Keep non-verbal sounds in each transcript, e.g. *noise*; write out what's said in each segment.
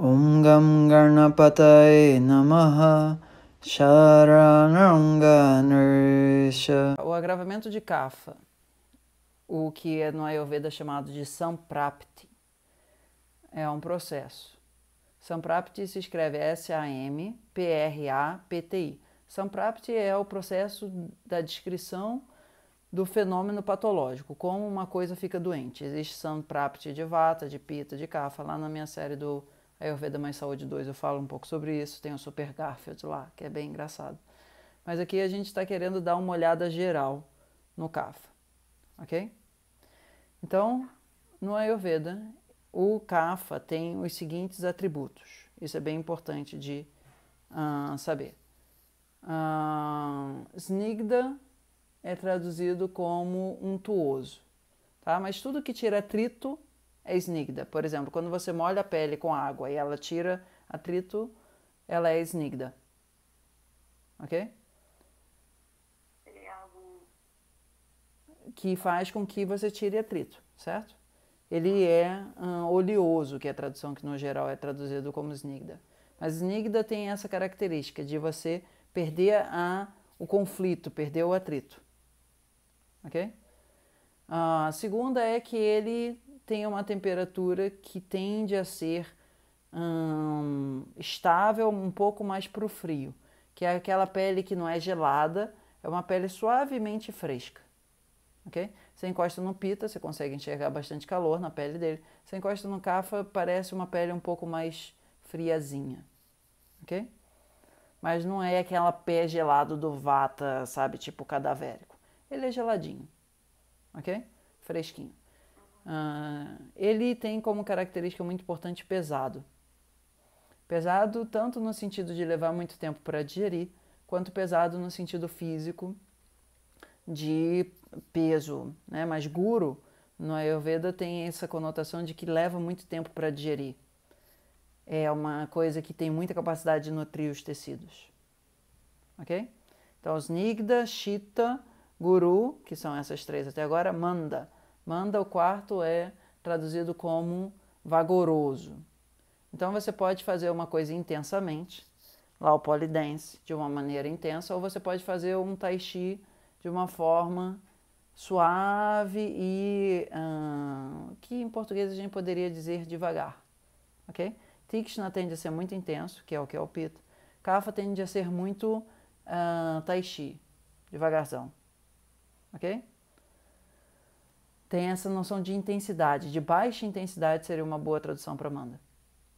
Om Gam Garnapataye Namaha O agravamento de Kapha, o que é no Ayurveda é chamado de Samprapti, é um processo. Samprapti se escreve S-A-M-P-R-A-P-T-I. Samprapti é o processo da descrição do fenômeno patológico, como uma coisa fica doente. Existe Samprapti de Vata, de Pita, de Kapha, lá na minha série do Ayurveda Mais Saúde 2 eu falo um pouco sobre isso, tem o Super Garfield lá, que é bem engraçado. Mas aqui a gente está querendo dar uma olhada geral no Kapha, ok? Então, no Ayurveda, o Kapha tem os seguintes atributos. Isso é bem importante de uh, saber. Uh, ah, snigda é traduzido como untuoso, tá? Mas tudo que tira atrito é esnigda. Por exemplo, quando você molha a pele com água e ela tira atrito, ela é esnigda. Ok? É que faz com que você tire atrito, certo? Ele uhum. é um, oleoso, que é a tradução que no geral é traduzido como snigda. Mas snigda tem essa característica de você perder a, o conflito, perder o atrito. Ok? Ah, a segunda é que ele tem uma temperatura que tende a ser hum, estável, um pouco mais para o frio, que é aquela pele que não é gelada, é uma pele suavemente fresca. ok Você encosta no pita, você consegue enxergar bastante calor na pele dele. Você encosta no cafa, parece uma pele um pouco mais friazinha, ok? Mas não é aquela pé gelado do vata, sabe, tipo cadavérico. Ele é geladinho, ok? Fresquinho. Uh, ele tem como característica muito importante pesado. Pesado tanto no sentido de levar muito tempo para digerir, quanto pesado no sentido físico de peso. Né? Mas guru no Ayurveda tem essa conotação de que leva muito tempo para digerir. É uma coisa que tem muita capacidade de nutrir os tecidos. Ok? Então, os Nigda, Chita, Guru, que são essas três até agora, Manda Manda o quarto é traduzido como vagoroso. Então você pode fazer uma coisa intensamente, lá o polidense, de uma maneira intensa, ou você pode fazer um tai chi de uma forma suave e hum, que em português a gente poderia dizer devagar, ok? Tikshna tende a ser muito intenso, que é o que é o pita. Kafa tende a ser muito tai chi, devagarzão, ok? tem essa noção de intensidade, de baixa intensidade seria uma boa tradução para Manda.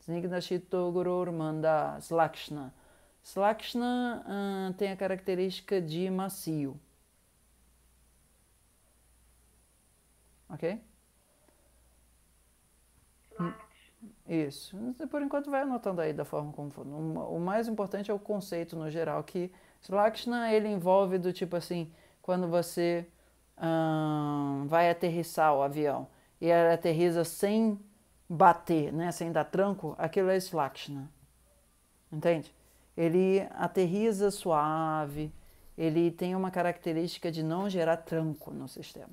Snignashito Manda Slakshna. Slakshna tem a característica de macio. Ok? Isso. Por enquanto vai anotando aí da forma como O mais importante é o conceito no geral, que Slakshna ele envolve do tipo assim, quando você hum, vai aterrissar o avião e ela aterriza sem bater, né, sem dar tranco, aquilo é Slakshna. Né? Entende? Ele aterriza suave, ele tem uma característica de não gerar tranco no sistema.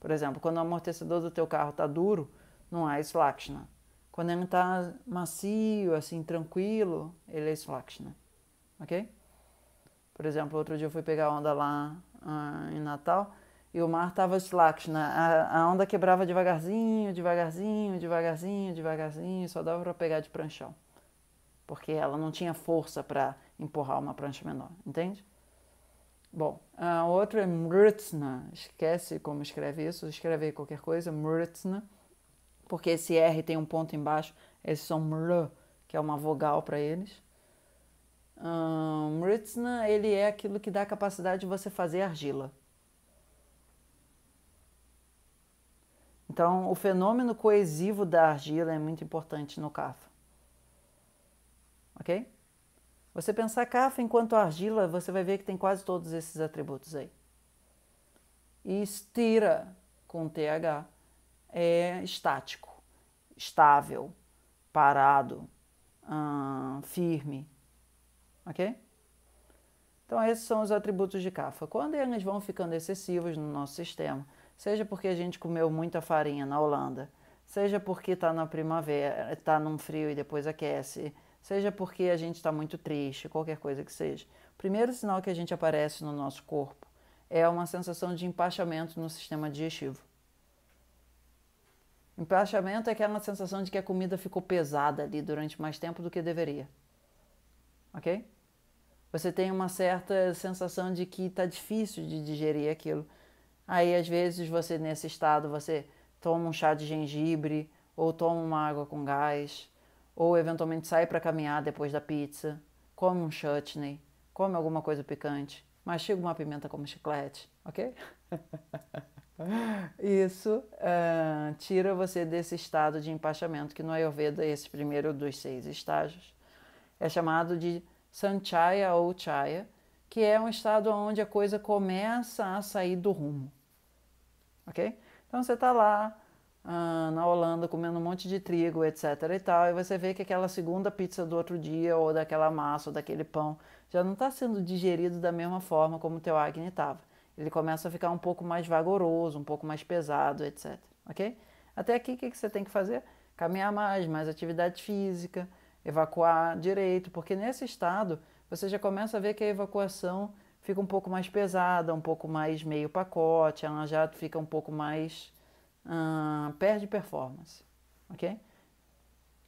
Por exemplo, quando o amortecedor do teu carro está duro, não há Slakshna. Né? Quando ele está macio, assim, tranquilo, ele é Slakshna. Né? Ok? Por exemplo, outro dia eu fui pegar onda lá ah, em Natal e o mar estava de né? A, a, onda quebrava devagarzinho, devagarzinho, devagarzinho, devagarzinho, só dava para pegar de pranchão. Porque ela não tinha força para empurrar uma prancha menor, entende? Bom, a outra é Mrtna. Esquece como escreve isso, escreve qualquer coisa, Mrtna. Porque esse R tem um ponto embaixo, esse som Mr, que é uma vogal para eles. Um, ele é aquilo que dá a capacidade de você fazer argila. Então, o fenômeno coesivo da argila é muito importante no CAFA. Ok? Você pensar CAFA enquanto argila, você vai ver que tem quase todos esses atributos aí. E estira com TH é estático, estável, parado, hum, firme. Ok? Então, esses são os atributos de CAFA. Quando eles vão ficando excessivos no nosso sistema, Seja porque a gente comeu muita farinha na Holanda, seja porque está na primavera, está num frio e depois aquece, seja porque a gente está muito triste, qualquer coisa que seja. O primeiro sinal que a gente aparece no nosso corpo é uma sensação de empachamento no sistema digestivo. Empachamento é aquela sensação de que a comida ficou pesada ali durante mais tempo do que deveria. Ok? Você tem uma certa sensação de que está difícil de digerir aquilo. Aí às vezes você nesse estado você toma um chá de gengibre ou toma uma água com gás ou eventualmente sai para caminhar depois da pizza, come um chutney, come alguma coisa picante, mastiga uma pimenta como chiclete, ok? *laughs* Isso uh, tira você desse estado de empachamento que no Ayurveda esse primeiro dos seis estágios é chamado de sanchaya ou chaya, que é um estado onde a coisa começa a sair do rumo ok? Então você está lá ah, na Holanda comendo um monte de trigo, etc. e tal, e você vê que aquela segunda pizza do outro dia, ou daquela massa, ou daquele pão, já não está sendo digerido da mesma forma como o teu acne estava. Ele começa a ficar um pouco mais vagaroso, um pouco mais pesado, etc. Ok? Até aqui, o que você tem que fazer? Caminhar mais, mais atividade física, evacuar direito, porque nesse estado você já começa a ver que a evacuação fica um pouco mais pesada, um pouco mais meio pacote, ela já fica um pouco mais. Ah, perde performance, ok?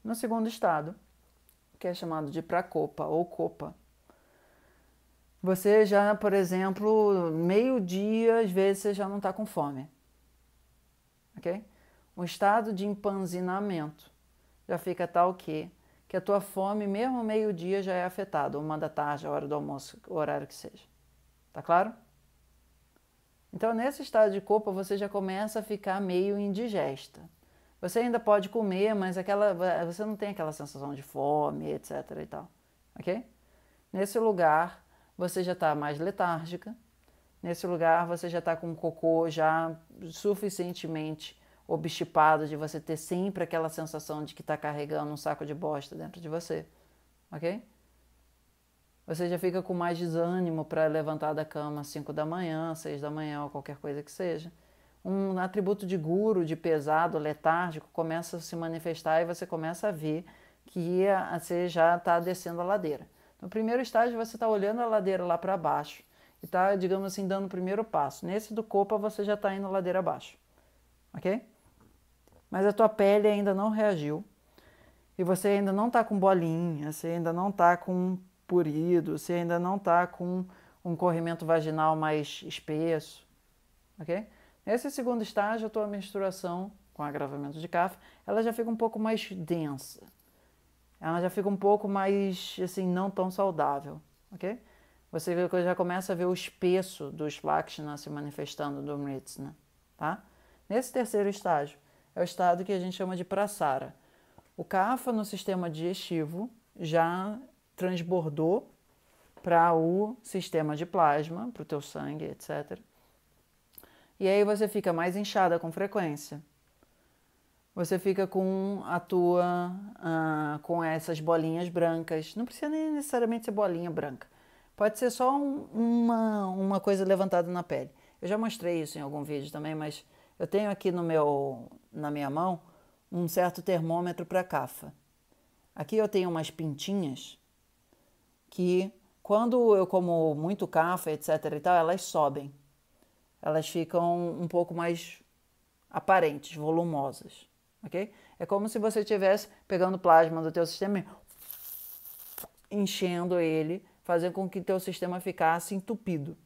No segundo estado, que é chamado de pra copa ou copa, você já, por exemplo, meio-dia, às vezes você já não está com fome, ok? O estado de empanzinamento já fica tal que que a tua fome, mesmo meio-dia, já é afetada, uma da tarde, a hora do almoço, o horário que seja. Tá claro? Então, nesse estado de copa você já começa a ficar meio indigesta. Você ainda pode comer, mas aquela, você não tem aquela sensação de fome, etc. e tal. Ok? Nesse lugar, você já está mais letárgica. Nesse lugar, você já está com o cocô já suficientemente obstipado de você ter sempre aquela sensação de que está carregando um saco de bosta dentro de você. Ok? você já fica com mais desânimo para levantar da cama às 5 da manhã, 6 da manhã ou qualquer coisa que seja. Um atributo de guru, de pesado, letárgico, começa a se manifestar e você começa a ver que você já está descendo a ladeira. No primeiro estágio, você está olhando a ladeira lá para baixo e está, digamos assim, dando o primeiro passo. Nesse do copa, você já está indo ladeira abaixo, ok? Mas a tua pele ainda não reagiu e você ainda não está com bolinha, você ainda não está com purido, se ainda não está com um corrimento vaginal mais espesso, ok? Nesse segundo estágio, a tua menstruação, com agravamento de CAF, ela já fica um pouco mais densa. Ela já fica um pouco mais, assim, não tão saudável, ok? Você já começa a ver o espesso dos lácteos se manifestando do mritz, Tá? Nesse terceiro estágio, é o estado que a gente chama de Prasara. O CAFA no sistema digestivo já transbordou para o sistema de plasma, para o teu sangue, etc. E aí você fica mais inchada com frequência. Você fica com a tua, ah, com essas bolinhas brancas. Não precisa nem necessariamente ser bolinha branca. Pode ser só um, uma, uma coisa levantada na pele. Eu já mostrei isso em algum vídeo também, mas eu tenho aqui no meu, na minha mão um certo termômetro para cafa. Aqui eu tenho umas pintinhas que quando eu como muito café, etc e tal, elas sobem. Elas ficam um pouco mais aparentes, volumosas, ok? É como se você estivesse pegando plasma do teu sistema e enchendo ele, fazendo com que teu sistema ficasse entupido,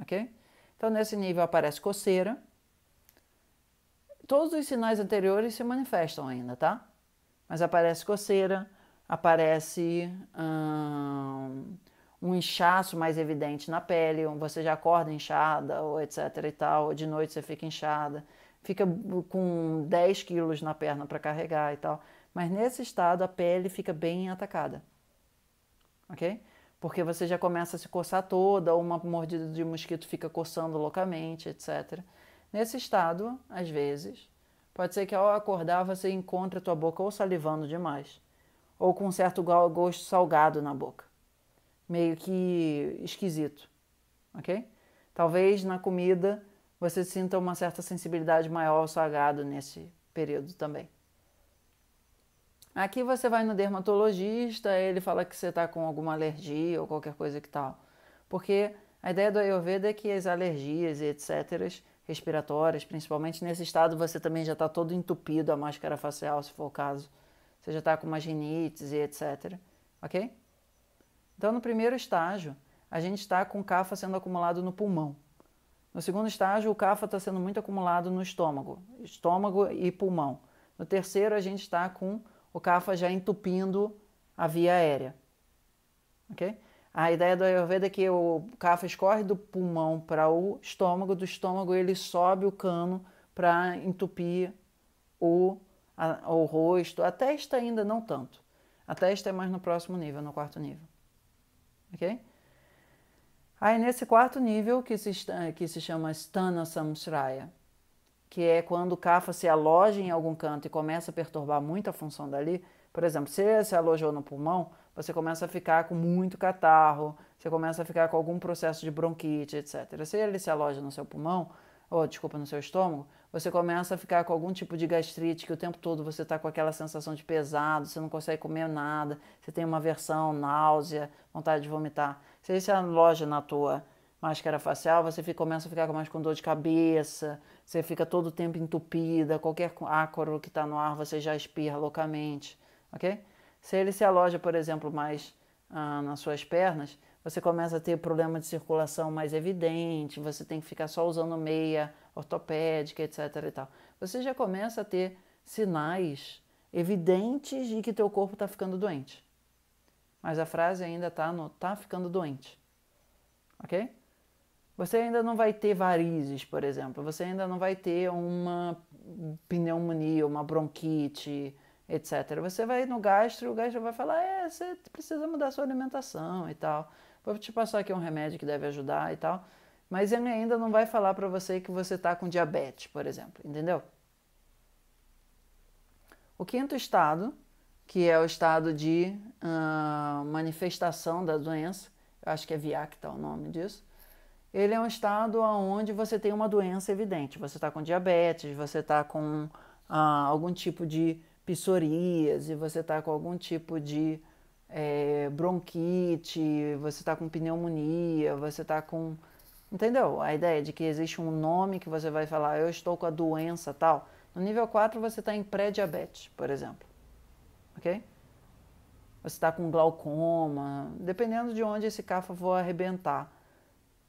ok? Então nesse nível aparece coceira. Todos os sinais anteriores se manifestam ainda, tá? Mas aparece coceira, aparece hum, um inchaço mais evidente na pele, você já acorda inchada, ou etc e tal, de noite você fica inchada, fica com 10 quilos na perna para carregar e tal. Mas nesse estado a pele fica bem atacada, ok? Porque você já começa a se coçar toda, ou uma mordida de mosquito fica coçando loucamente, etc. Nesse estado, às vezes, pode ser que ao acordar você encontre a tua boca ou salivando demais, ou com um certo gosto salgado na boca. Meio que esquisito, ok? Talvez na comida você sinta uma certa sensibilidade maior ao salgado nesse período também. Aqui você vai no dermatologista, ele fala que você está com alguma alergia ou qualquer coisa que tal. Porque a ideia do Ayurveda é que as alergias e etc., respiratórias, principalmente nesse estado, você também já está todo entupido, a máscara facial, se for o caso você já está com uma genites e etc. Ok? Então, no primeiro estágio, a gente está com CAFA sendo acumulado no pulmão. No segundo estágio, o CAFA está sendo muito acumulado no estômago, estômago e pulmão. No terceiro, a gente está com o CAFA já entupindo a via aérea. Ok? A ideia do Ayurveda é que o CAFA escorre do pulmão para o estômago, do estômago ele sobe o cano para entupir o ao rosto, a testa ainda não tanto. A testa é mais no próximo nível, no quarto nível. Ok? Aí nesse quarto nível que se, que se chama Stana Samsraya, que é quando o kafa se aloja em algum canto e começa a perturbar muito a função dali, por exemplo, se ele se alojou no pulmão, você começa a ficar com muito catarro, você começa a ficar com algum processo de bronquite, etc. Se ele se aloja no seu pulmão, ou desculpa, no seu estômago, você começa a ficar com algum tipo de gastrite, que o tempo todo você está com aquela sensação de pesado, você não consegue comer nada, você tem uma aversão, náusea, vontade de vomitar. Se você é aloja na tua máscara facial, você fica, começa a ficar mais com dor de cabeça, você fica todo o tempo entupida, qualquer ácaro que está no ar você já espirra loucamente, ok? Se ele se aloja, por exemplo, mais ah, nas suas pernas, você começa a ter problema de circulação mais evidente, você tem que ficar só usando meia ortopédica, etc. E tal. Você já começa a ter sinais evidentes de que teu corpo está ficando doente. Mas a frase ainda está no está ficando doente. Ok? Você ainda não vai ter varizes, por exemplo. Você ainda não vai ter uma pneumonia, uma bronquite, etc. Você vai no gastro e o gastro vai falar: é, você precisa mudar sua alimentação e tal. Vou te passar aqui um remédio que deve ajudar e tal mas ele ainda não vai falar para você que você está com diabetes, por exemplo, entendeu? O quinto estado, que é o estado de uh, manifestação da doença, eu acho que é Viacta tá o nome disso, ele é um estado onde você tem uma doença evidente. Você está com diabetes, você está com uh, algum tipo de psoríase, você está com algum tipo de é, bronquite, você está com pneumonia, você está com Entendeu? A ideia de que existe um nome que você vai falar, eu estou com a doença tal. No nível 4 você está em pré-diabetes, por exemplo. Ok? Você está com glaucoma, dependendo de onde esse cafa for arrebentar.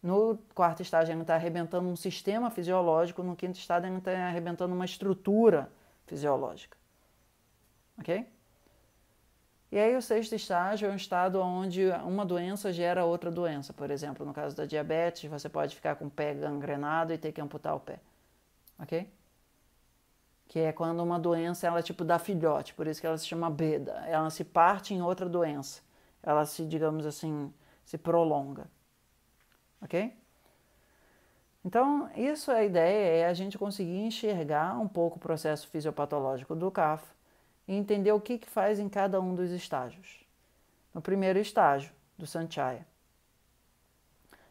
No quarto estágio ele está arrebentando um sistema fisiológico, no quinto estágio ele está arrebentando uma estrutura fisiológica. Ok? E aí o sexto estágio é um estado onde uma doença gera outra doença. Por exemplo, no caso da diabetes, você pode ficar com o pé gangrenado e ter que amputar o pé. OK? que é quando uma doença ela é tipo dá filhote, por isso que ela se chama beda. Ela se parte em outra doença. Ela se, digamos assim, se prolonga. OK? Então, isso é a ideia, é a gente conseguir enxergar um pouco o processo fisiopatológico do CAF, e entender o que, que faz em cada um dos estágios. No primeiro estágio, do Sanchaya,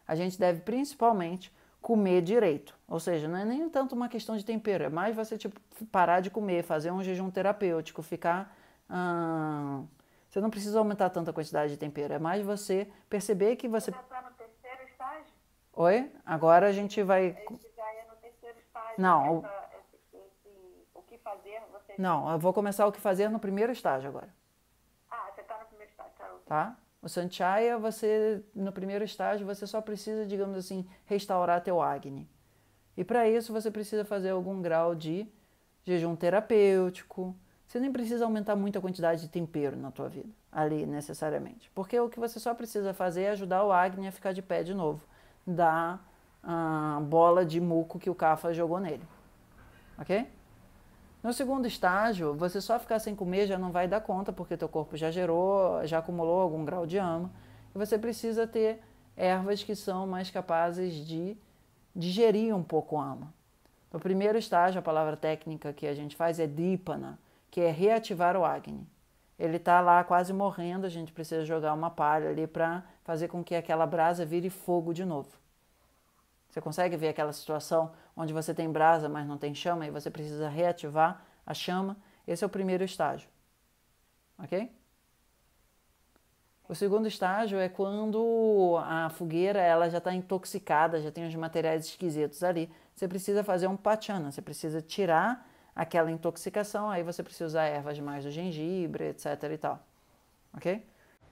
a gente deve principalmente comer direito. Ou seja, não é nem tanto uma questão de tempero, é mais você tipo, parar de comer, fazer um jejum terapêutico, ficar. Hum, você não precisa aumentar tanta quantidade de tempero, é mais você perceber que você. Oi? Agora a gente vai. Esse já é no terceiro estágio. Não, né? Não, eu vou começar o que fazer no primeiro estágio agora. Ah, você está no primeiro estágio, tá? Tá. O Sanchaya, você, no primeiro estágio, você só precisa, digamos assim, restaurar teu Agni. E para isso você precisa fazer algum grau de jejum terapêutico. Você nem precisa aumentar muito a quantidade de tempero na tua vida, ali necessariamente. Porque o que você só precisa fazer é ajudar o Agni a ficar de pé de novo, da a ah, bola de muco que o Cafa jogou nele. Ok? No segundo estágio, você só ficar sem comer já não vai dar conta, porque teu corpo já gerou, já acumulou algum grau de ama, e você precisa ter ervas que são mais capazes de digerir um pouco ama. No primeiro estágio, a palavra técnica que a gente faz é dípana, que é reativar o Agni. Ele está lá quase morrendo, a gente precisa jogar uma palha ali para fazer com que aquela brasa vire fogo de novo. Você consegue ver aquela situação onde você tem brasa, mas não tem chama e você precisa reativar a chama. Esse é o primeiro estágio. Ok? O segundo estágio é quando a fogueira ela já está intoxicada, já tem os materiais esquisitos ali. Você precisa fazer um pachana, você precisa tirar aquela intoxicação, aí você precisa usar ervas mais do gengibre, etc e tal. Ok?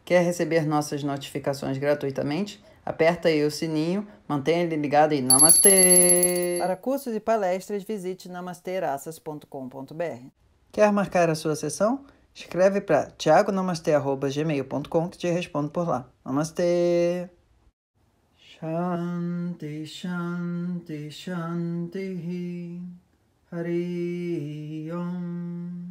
Quer receber nossas notificações gratuitamente? Aperta aí o sininho, mantenha ele ligado e namastê! Para cursos e palestras, visite namasteraças.com.br. Quer marcar a sua sessão? Escreve para tiagonamastê.gmail.com que te respondo por lá. Namastê! Shanti, Shanti, Shanti, Hari Om.